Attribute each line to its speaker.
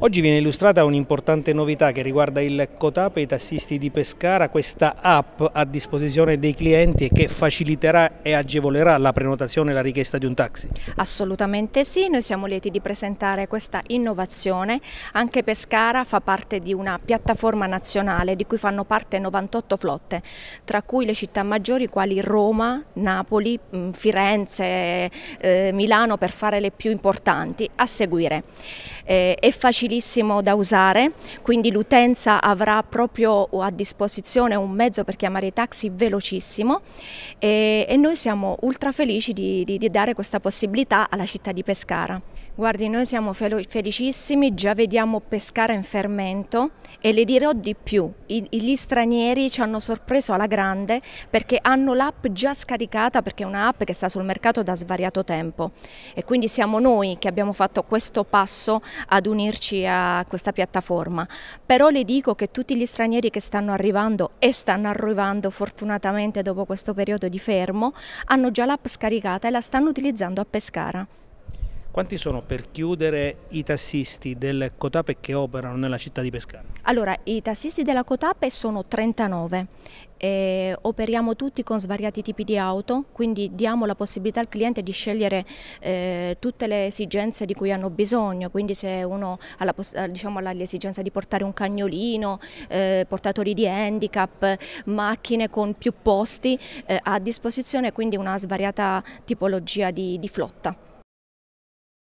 Speaker 1: Oggi viene illustrata un'importante novità che riguarda il COTAP e i tassisti di Pescara, questa app a disposizione dei clienti e che faciliterà e agevolerà la prenotazione e la richiesta di un taxi.
Speaker 2: Assolutamente sì, noi siamo lieti di presentare questa innovazione, anche Pescara fa parte di una piattaforma nazionale di cui fanno parte 98 flotte, tra cui le città maggiori quali Roma, Napoli, mm, Firenze, eh, Milano per fare le più importanti a seguire eh, e facilitare facilissimo da usare, quindi l'utenza avrà proprio a disposizione un mezzo per chiamare i taxi velocissimo e, e noi siamo ultra felici di, di, di dare questa possibilità alla città di Pescara. Guardi, noi siamo felicissimi, già vediamo Pescara in fermento e le dirò di più, I, gli stranieri ci hanno sorpreso alla grande perché hanno l'app già scaricata perché è un'app che sta sul mercato da svariato tempo e quindi siamo noi che abbiamo fatto questo passo ad unirci a questa piattaforma. Però le dico che tutti gli stranieri che stanno arrivando e stanno arrivando fortunatamente dopo questo periodo di fermo hanno già l'app scaricata e la stanno utilizzando a Pescara.
Speaker 1: Quanti sono per chiudere i tassisti del Cotape che operano nella città di Pescara?
Speaker 2: Allora, i tassisti della Cotape sono 39. E eh, operiamo tutti con svariati tipi di auto, quindi diamo la possibilità al cliente di scegliere eh, tutte le esigenze di cui hanno bisogno, quindi se uno ha diciamo, l'esigenza diciamo, di portare un cagnolino, eh, portatori di handicap, macchine con più posti, eh, ha a disposizione quindi una svariata tipologia di, di flotta.